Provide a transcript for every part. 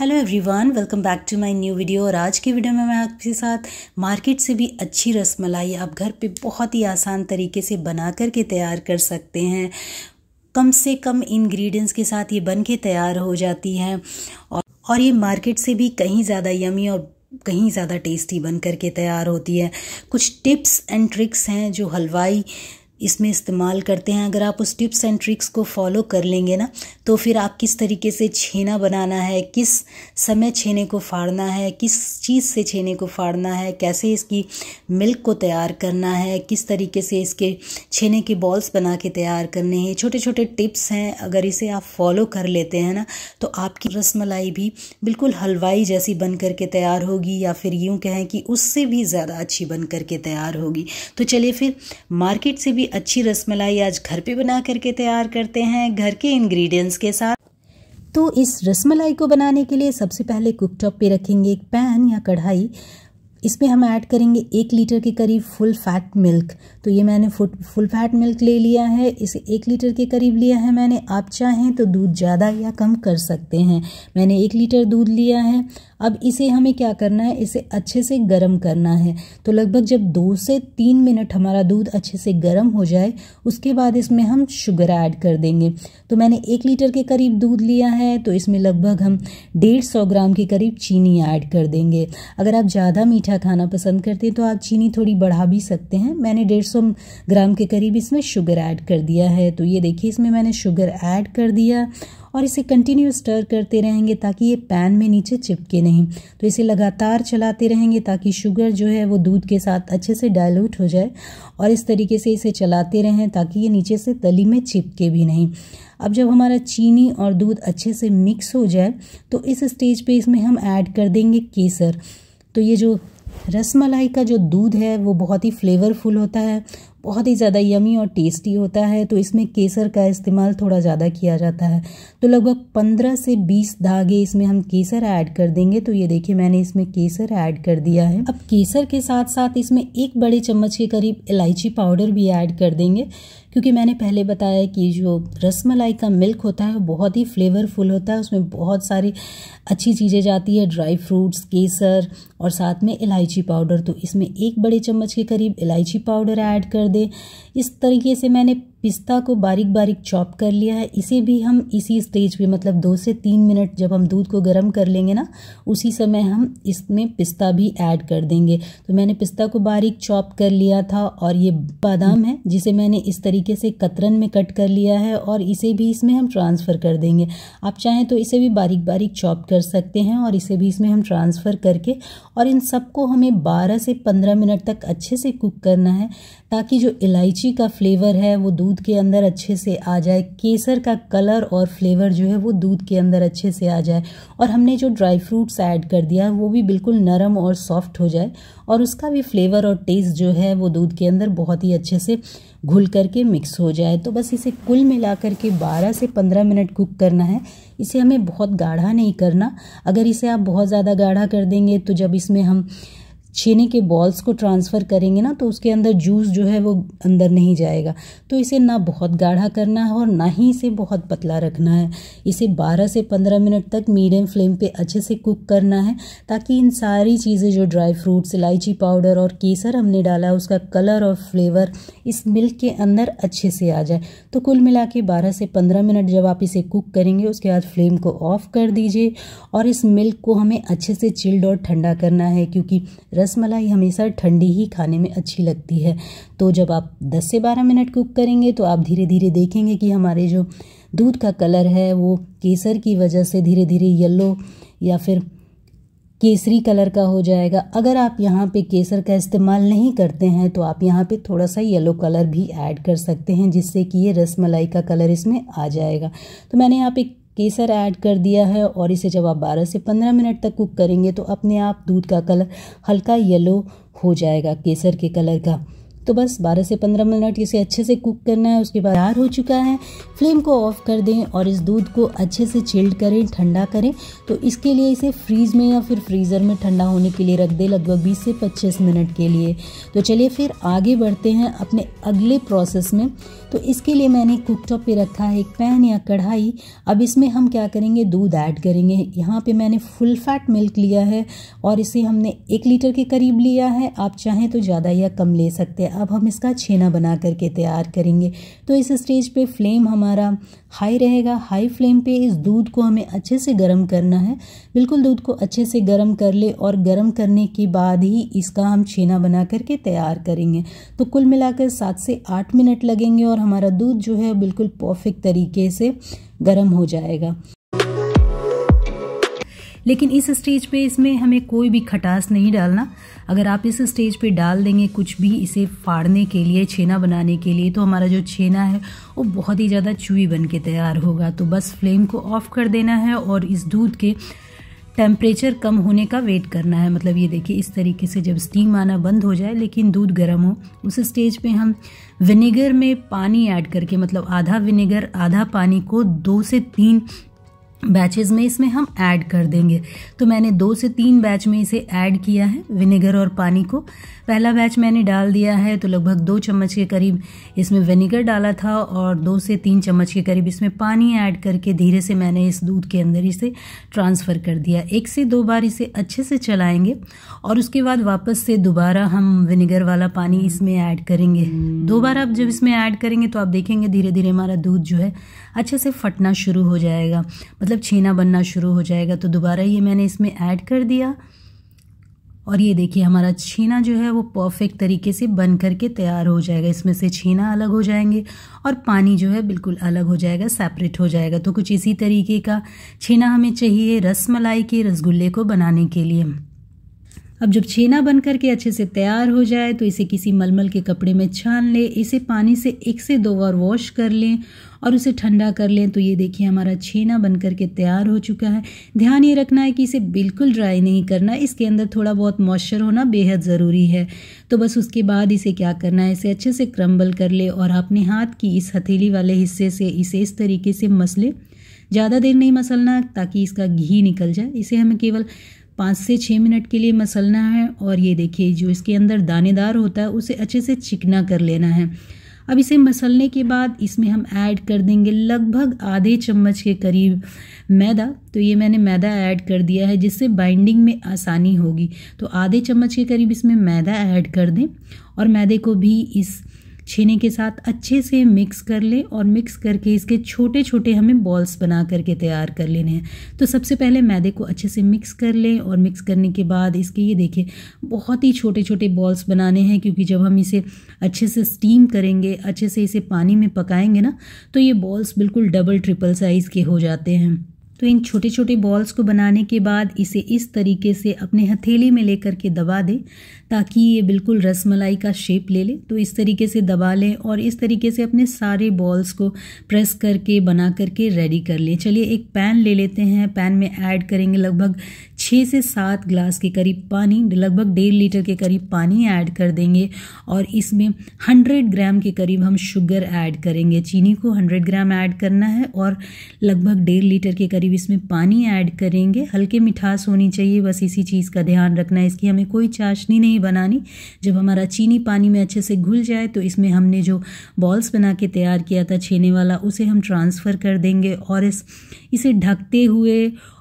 hello everyone welcome back to my new video और आज की वीडियो में मैं आपके साथ मार्केट से भी अच्छी रसमलाई आप घर पे बहुत ही आसान तरीके से बना कर के तैयार कर सकते हैं कम से कम इंग्रेडिएंट्स के साथ ये बन के तैयार हो जाती है और, और ये मार्केट से भी कहीं ज़्यादा यमी और कहीं ज़्यादा टेस्टी बन कर के तैयार होती है कुछ टिप्स एंड ट्रिक्स हैं जो हलवाई इसमें इस्तेमाल करते हैं अगर आप उस टिप्स एंड ट्रिक्स को फॉलो कर लेंगे ना तो फिर आप किस तरीके से छेना बनाना है किस समय छेने को फाड़ना है किस चीज़ से छेने को फाड़ना है कैसे इसकी मिल्क को तैयार करना है किस तरीके से इसके छेने के बॉल्स बना के तैयार करने हैं छोटे छोटे टिप्स हैं अगर इसे आप फॉलो कर लेते हैं ना तो आपकी रसमलाई भी बिल्कुल हलवाई जैसी बन करके तैयार होगी या फिर यूँ कहें कि उससे भी ज़्यादा अच्छी बन करके तैयार होगी तो चलिए फिर मार्केट से भी अच्छी रसमलाई आज घर पे बना करके तैयार करते हैं घर के इंग्रेडिएंट्स के साथ तो इस रसमलाई को बनाने के लिए सबसे पहले कुकटॉप पे रखेंगे एक पैन या कढ़ाई इसमें हम ऐड करेंगे एक लीटर के करीब फुल फैट मिल्क तो ये मैंने फुल फैट मिल्क ले लिया है इसे एक लीटर के करीब लिया है मैंने आप चाहें तो दूध ज़्यादा या कम कर सकते हैं मैंने एक लीटर दूध लिया है अब इसे हमें क्या करना है इसे अच्छे से गर्म करना है तो लगभग जब दो से तीन मिनट हमारा दूध अच्छे से गर्म हो जाए उसके बाद इसमें हम शुगर ऐड कर देंगे तो मैंने एक लीटर के करीब दूध लिया है तो इसमें लगभग हम डेढ़ सौ ग्राम के करीब चीनी ऐड कर देंगे अगर आप ज़्यादा मीठा मीठा खाना पसंद करते हैं तो आप चीनी थोड़ी बढ़ा भी सकते हैं मैंने डेढ़ सौ ग्राम के करीब इसमें शुगर ऐड कर दिया है तो ये देखिए इसमें मैंने शुगर ऐड कर दिया और इसे कंटिन्यू स्टर करते रहेंगे ताकि ये पैन में नीचे चिपके नहीं तो इसे लगातार चलाते रहेंगे ताकि शुगर जो है वो दूध के साथ अच्छे से डाइल्यूट हो जाए और इस तरीके से इसे चलाते रहें ताकि ये नीचे से तली में चिपके भी नहीं अब जब हमारा चीनी और दूध अच्छे से मिक्स हो जाए तो इस स्टेज पे इसमें हम ऐड कर देंगे केसर तो ये जो रसमलाई का जो दूध है वो बहुत ही फ्लेवरफुल होता है बहुत ही ज़्यादा यमी और टेस्टी होता है तो इसमें केसर का इस्तेमाल थोड़ा ज़्यादा किया जाता है तो लगभग पंद्रह से बीस धागे इसमें हम केसर ऐड कर देंगे तो ये देखिए मैंने इसमें केसर ऐड कर दिया है अब केसर के साथ साथ इसमें एक बड़े चम्मच के करीब इलायची पाउडर भी ऐड कर देंगे क्योंकि मैंने पहले बताया कि जो रसमलाई का मिल्क होता है वो बहुत ही फ्लेवरफुल होता है उसमें बहुत सारी अच्छी चीज़ें जाती है ड्राई फ्रूट्स केसर और साथ में इलायची पाउडर तो इसमें एक बड़े चम्मच के करीब इलायची पाउडर ऐड कर दें इस तरीके से मैंने पिस्ता को बारीक बारीक चॉप कर लिया है इसे भी हम इसी स्टेज पे मतलब दो से तीन मिनट जब हम दूध को गर्म कर लेंगे ना उसी समय हम इसमें पिस्ता भी ऐड कर देंगे तो मैंने पिस्ता को बारीक चॉप कर लिया था और ये बादाम है जिसे मैंने इस तरीके से कतरन में कट कर लिया है और इसे भी इसमें हम ट्रांसफ़र कर देंगे आप चाहें तो इसे भी बारीक बारीक चॉप कर सकते हैं और इसे भी इसमें हम ट्रांसफ़र करके और इन सबको हमें बारह से पंद्रह मिनट तक अच्छे से कुक करना है ताकि जो इलायची का फ्लेवर है वो दूध दूध के अंदर अच्छे से आ जाए केसर का कलर और फ्लेवर जो है वो दूध के अंदर अच्छे से आ जाए और हमने जो ड्राई फ्रूट्स ऐड कर दिया है वो भी बिल्कुल नरम और सॉफ्ट हो जाए और उसका भी फ्लेवर और टेस्ट जो है वो दूध के अंदर बहुत ही अच्छे से घुल करके मिक्स हो जाए तो बस इसे कुल मिला करके 12 से 15 मिनट कुक करना है इसे हमें बहुत गाढ़ा नहीं करना अगर इसे आप बहुत ज़्यादा गाढ़ा कर देंगे तो जब इसमें हम छेने के बॉल्स को ट्रांसफ़र करेंगे ना तो उसके अंदर जूस जो है वो अंदर नहीं जाएगा तो इसे ना बहुत गाढ़ा करना है और ना ही इसे बहुत पतला रखना है इसे 12 से 15 मिनट तक मीडियम फ्लेम पे अच्छे से कुक करना है ताकि इन सारी चीज़ें जो ड्राई फ्रूट्स इलायची पाउडर और केसर हमने डाला उसका कलर और फ्लेवर इस मिल्क के अंदर अच्छे से आ जाए तो कुल मिला के बारह से पंद्रह मिनट जब आप इसे कुक करेंगे उसके बाद फ्लेम को ऑफ कर दीजिए और इस मिल्क को हमें अच्छे से चिल्ड और ठंडा करना है क्योंकि रसमलाई हमेशा ठंडी ही खाने में अच्छी लगती है तो जब आप 10 से 12 मिनट कुक करेंगे तो आप धीरे धीरे देखेंगे कि हमारे जो दूध का कलर है वो केसर की वजह से धीरे धीरे येल्लो या फिर केसरी कलर का हो जाएगा अगर आप यहाँ पे केसर का इस्तेमाल नहीं करते हैं तो आप यहाँ पे थोड़ा सा येलो कलर भी ऐड कर सकते हैं जिससे कि ये रसमलाई का कलर इसमें आ जाएगा तो मैंने यहाँ पे केसर ऐड कर दिया है और इसे जब आप 12 से 15 मिनट तक कुक करेंगे तो अपने आप दूध का कलर हल्का येलो हो जाएगा केसर के कलर का तो बस 12 से 15 मिनट इसे अच्छे से कुक करना है उसके बाद तैयार हो चुका है फ्लेम को ऑफ कर दें और इस दूध को अच्छे से चिल्ड करें ठंडा करें तो इसके लिए इसे फ्रीज में या फिर फ्रीज़र में ठंडा होने के लिए रख दें लगभग 20 से 25 मिनट के लिए तो चलिए फिर आगे बढ़ते हैं अपने अगले प्रोसेस में तो इसके लिए मैंने कुकटॉप पर रखा है एक पैन या कढ़ाई अब इसमें हम क्या करेंगे दूध ऐड करेंगे यहाँ पर मैंने फुल फैट मिल्क लिया है और इसे हमने एक लीटर के करीब लिया है आप चाहें तो ज़्यादा या कम ले सकते हैं अब हम इसका छेना बना करके तैयार करेंगे तो इस स्टेज पे फ्लेम हमारा हाई रहेगा हाई फ्लेम पे इस दूध को हमें अच्छे से गर्म करना है बिल्कुल दूध को अच्छे से गर्म कर ले और गर्म करने के बाद ही इसका हम छेना बना करके तैयार करेंगे तो कुल मिलाकर सात से आठ मिनट लगेंगे और हमारा दूध जो है बिल्कुल परफेक्ट तरीके से गर्म हो जाएगा लेकिन इस स्टेज पे इसमें हमें कोई भी खटास नहीं डालना अगर आप इस स्टेज पे डाल देंगे कुछ भी इसे फाड़ने के लिए छेना बनाने के लिए तो हमारा जो छेना है वो बहुत ही ज़्यादा चूई बन के तैयार होगा तो बस फ्लेम को ऑफ कर देना है और इस दूध के टेम्परेचर कम होने का वेट करना है मतलब ये देखिए इस तरीके से जब स्टीम आना बंद हो जाए लेकिन दूध गर्म हो उस स्टेज पे हम विनेगर में पानी ऐड करके मतलब आधा विनेगर आधा पानी को दो से तीन बैचेस में इसमें हम ऐड कर देंगे तो मैंने दो से तीन बैच में इसे ऐड किया है विनेगर और पानी को पहला बैच मैंने डाल दिया है तो लगभग दो चम्मच के करीब इसमें विनेगर डाला था और दो से तीन चम्मच के करीब इसमें पानी ऐड करके धीरे से मैंने इस दूध के अंदर इसे ट्रांसफ़र कर दिया एक से दो बार इसे अच्छे से चलाएंगे और उसके बाद वापस से दोबारा हम विनेगर वाला पानी इसमें ऐड करेंगे दो बार आप जब इसमें ऐड करेंगे तो आप देखेंगे धीरे धीरे हमारा दूध जो है अच्छे से फटना शुरू हो जाएगा मतलब छीना बनना शुरू हो जाएगा तो दोबारा ये मैंने इसमें ऐड कर दिया और ये देखिए हमारा छीना जो है वो परफेक्ट तरीके से बन करके तैयार हो जाएगा इसमें से छीना अलग हो जाएंगे और पानी जो है बिल्कुल अलग हो जाएगा सेपरेट हो जाएगा तो कुछ इसी तरीके का छीना हमें चाहिए रस मलाई के रसगुल्ले को बनाने के लिए अब जब छेना बन करके अच्छे से तैयार हो जाए तो इसे किसी मलमल के कपड़े में छान लें इसे पानी से एक से दो बार वॉश कर लें और उसे ठंडा कर लें तो ये देखिए हमारा छेना बन करके तैयार हो चुका है ध्यान ये रखना है कि इसे बिल्कुल ड्राई नहीं करना इसके अंदर थोड़ा बहुत मॉइस्चर होना बेहद ज़रूरी है तो बस उसके बाद इसे क्या करना है इसे अच्छे से क्रम्बल कर ले और अपने हाथ की इस हथेली वाले हिस्से से इसे इस तरीके से मसले ज़्यादा देर नहीं मसलना ताकि इसका घी निकल जाए इसे हमें केवल पाँच से छः मिनट के लिए मसलना है और ये देखिए जो इसके अंदर दानेदार होता है उसे अच्छे से चिकना कर लेना है अब इसे मसलने के बाद इसमें हम ऐड कर देंगे लगभग आधे चम्मच के करीब मैदा तो ये मैंने मैदा ऐड कर दिया है जिससे बाइंडिंग में आसानी होगी तो आधे चम्मच के करीब इसमें मैदा ऐड कर दें और मैदे को भी इस छेने के साथ अच्छे से मिक्स कर लें और मिक्स करके इसके छोटे छोटे हमें बॉल्स बना करके तैयार कर लेने हैं तो सबसे पहले मैदे को अच्छे से मिक्स कर लें और मिक्स करने के बाद इसके ये देखिए बहुत ही छोटे छोटे बॉल्स बनाने हैं क्योंकि जब हम इसे अच्छे से स्टीम करेंगे अच्छे से इसे पानी में पकाएंगे ना तो ये बॉल्स बिल्कुल डबल ट्रिपल साइज़ के हो जाते हैं तो इन छोटे छोटे बॉल्स को बनाने के बाद इसे इस तरीके से अपने हथेली में लेकर के दबा दें ताकि ये बिल्कुल रसमलाई का शेप ले ले तो इस तरीके से दबा लें और इस तरीके से अपने सारे बॉल्स को प्रेस करके बना करके रेडी कर लें चलिए एक पैन ले लेते हैं पैन में ऐड करेंगे लगभग छः से सात ग्लास के करीब पानी लगभग डेढ़ लीटर के करीब पानी ऐड कर देंगे और इसमें हंड्रेड ग्राम के करीब हम शुगर ऐड करेंगे चीनी को हंड्रेड ग्राम ऐड करना है और लगभग डेढ़ लीटर के करीब इसमें पानी ऐड करेंगे हल्के मिठास होनी चाहिए बस इसी चीज़ का ध्यान रखना है इसकी हमें कोई चाशनी नहीं बनानी जब हमारा चीनी पानी में अच्छे से घुल जाए तो इसमें हमने जो बॉल्स बना के तैयार किया था छेने वाला उसे हम ट्रांसफ़र कर देंगे और इस इसे ढकते हुए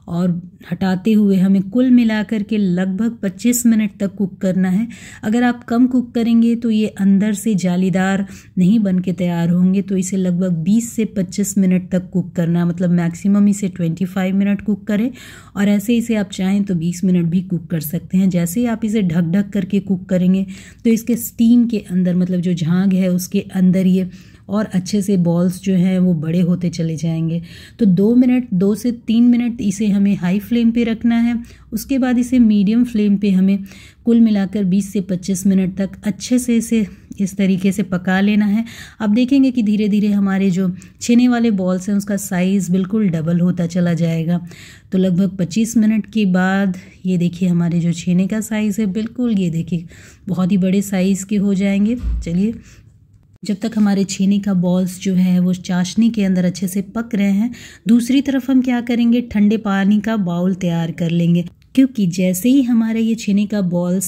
और हटाते हुए हमें कुल मिलाकर के लगभग 25 मिनट तक कुक करना है अगर आप कम कुक करेंगे तो ये अंदर से जालीदार नहीं बन के तैयार होंगे तो इसे लगभग 20 से 25 मिनट तक कुक करना मतलब मैक्सिमम इसे 25 मिनट कुक करें और ऐसे इसे आप चाहें तो 20 मिनट भी कुक कर सकते हैं जैसे ही आप इसे ढक ढक करके कुक करेंगे तो इसके स्टीम के अंदर मतलब जो झाँग है उसके अंदर ये और अच्छे से बॉल्स जो हैं वो बड़े होते चले जाएंगे तो दो मिनट दो से तीन मिनट इसे हमें हाई फ्लेम पे रखना है उसके बाद इसे मीडियम फ्लेम पे हमें कुल मिलाकर 20 से 25 मिनट तक अच्छे से इसे इस तरीके से पका लेना है अब देखेंगे कि धीरे धीरे हमारे जो छेने वाले बॉल्स हैं उसका साइज़ बिल्कुल डबल होता चला जाएगा तो लगभग 25 मिनट के बाद ये देखिए हमारे जो छेने का साइज़ है बिल्कुल ये देखिए बहुत ही बड़े साइज़ के हो जाएंगे चलिए जब तक हमारे छेनी का बॉल्स जो है वो चाशनी के अंदर अच्छे से पक रहे हैं दूसरी तरफ हम क्या करेंगे ठंडे पानी का बाउल तैयार कर लेंगे क्योंकि जैसे ही हमारा ये छेने का बॉल्स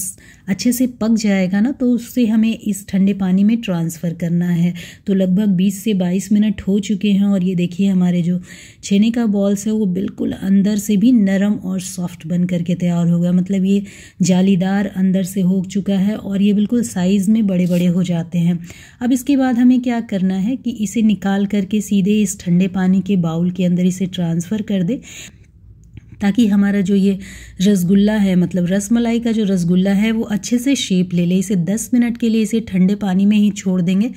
अच्छे से पक जाएगा ना तो उससे हमें इस ठंडे पानी में ट्रांसफ़र करना है तो लगभग 20 से 22 मिनट हो चुके हैं और ये देखिए हमारे जो छेने का बॉल्स है वो बिल्कुल अंदर से भी नरम और सॉफ्ट बन करके तैयार हो गया मतलब ये जालीदार अंदर से हो चुका है और ये बिल्कुल साइज़ में बड़े बड़े हो जाते हैं अब इसके बाद हमें क्या करना है कि इसे निकाल करके सीधे इस ठंडे पानी के बाउल के अंदर इसे ट्रांसफ़र कर दे ताकि हमारा जो ये रसगुल्ला है मतलब रसमलाई का जो रसगुल्ला है वो अच्छे से शेप ले ले इसे 10 मिनट के लिए इसे ठंडे पानी में ही छोड़ देंगे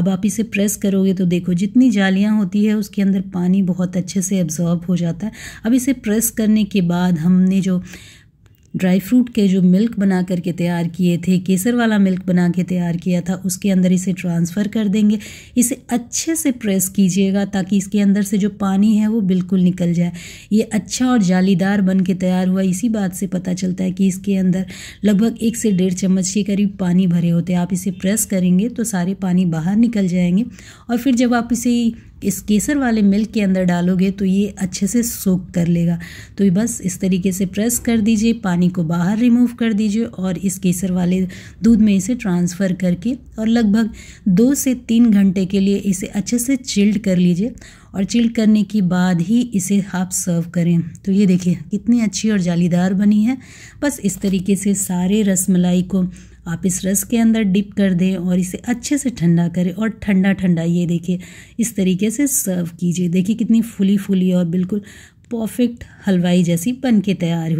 अब आप इसे प्रेस करोगे तो देखो जितनी जालियाँ होती है उसके अंदर पानी बहुत अच्छे से एब्जॉर्ब हो जाता है अब इसे प्रेस करने के बाद हमने जो ड्राई फ्रूट के जो मिल्क बना करके तैयार किए थे केसर वाला मिल्क बना के तैयार किया था उसके अंदर इसे ट्रांसफ़र कर देंगे इसे अच्छे से प्रेस कीजिएगा ताकि इसके अंदर से जो पानी है वो बिल्कुल निकल जाए ये अच्छा और जालीदार बन के तैयार हुआ इसी बात से पता चलता है कि इसके अंदर लगभग एक से डेढ़ चम्मच के करीब पानी भरे होते हैं आप इसे प्रेस करेंगे तो सारे पानी बाहर निकल जाएंगे और फिर जब आप इसे इस केसर वाले मिल्क के अंदर डालोगे तो ये अच्छे से सोख कर लेगा तो ये बस इस तरीके से प्रेस कर दीजिए पानी को बाहर रिमूव कर दीजिए और इस केसर वाले दूध में इसे ट्रांसफ़र करके और लगभग दो से तीन घंटे के लिए इसे अच्छे से चिल्ड कर लीजिए और चिल्ड करने के बाद ही इसे आप सर्व करें तो ये देखिए कितनी अच्छी और जालीदार बनी है बस इस तरीके से सारे रसमलाई को आप इस रस के अंदर डिप कर दें और इसे अच्छे से ठंडा करें और ठंडा ठंडा ये देखिए इस तरीके से सर्व कीजिए देखिए कितनी फुली फुली और बिल्कुल परफेक्ट हलवाई जैसी बन के तैयार हुई